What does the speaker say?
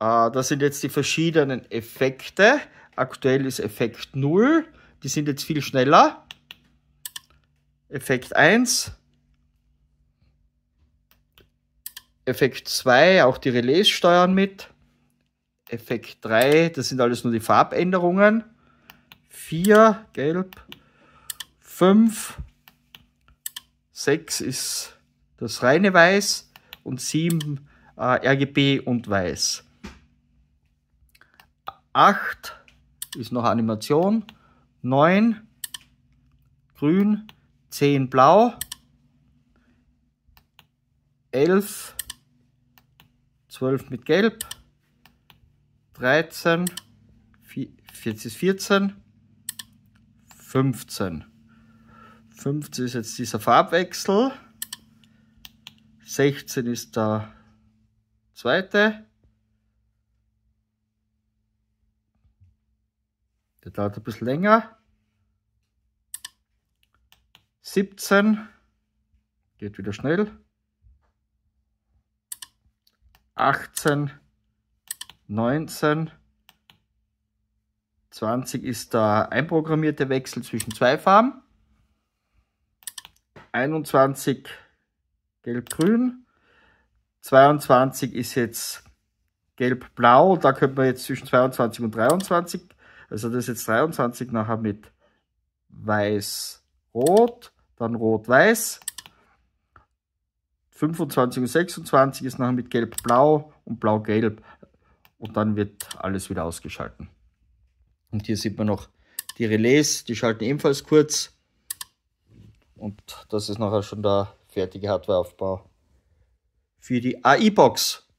Äh, das sind jetzt die verschiedenen Effekte. Aktuell ist Effekt 0. Die sind jetzt viel schneller. Effekt 1. Effekt 2, auch die Relais steuern mit. Effekt 3, das sind alles nur die Farbänderungen. 4, gelb. 5, 6 ist das reine Weiß und 7 äh, RGB und Weiß. 8 ist noch Animation, 9 grün, 10 blau, 11, 12 mit gelb, 13, 14, 14, 15. 15 ist jetzt dieser Farbwechsel, 16 ist der zweite, Der dauert ein bisschen länger. 17. Geht wieder schnell. 18. 19. 20 ist der einprogrammierte Wechsel zwischen zwei Farben. 21 gelb-grün. 22 ist jetzt gelb-blau. Da könnte man jetzt zwischen 22 und 23 also das ist jetzt 23 nachher mit Weiß-Rot, dann Rot-Weiß. 25 und 26 ist nachher mit Gelb-Blau und Blau-Gelb. Und dann wird alles wieder ausgeschalten. Und hier sieht man noch die Relais, die schalten ebenfalls kurz. Und das ist nachher schon der fertige Hardwareaufbau für die AI-Box.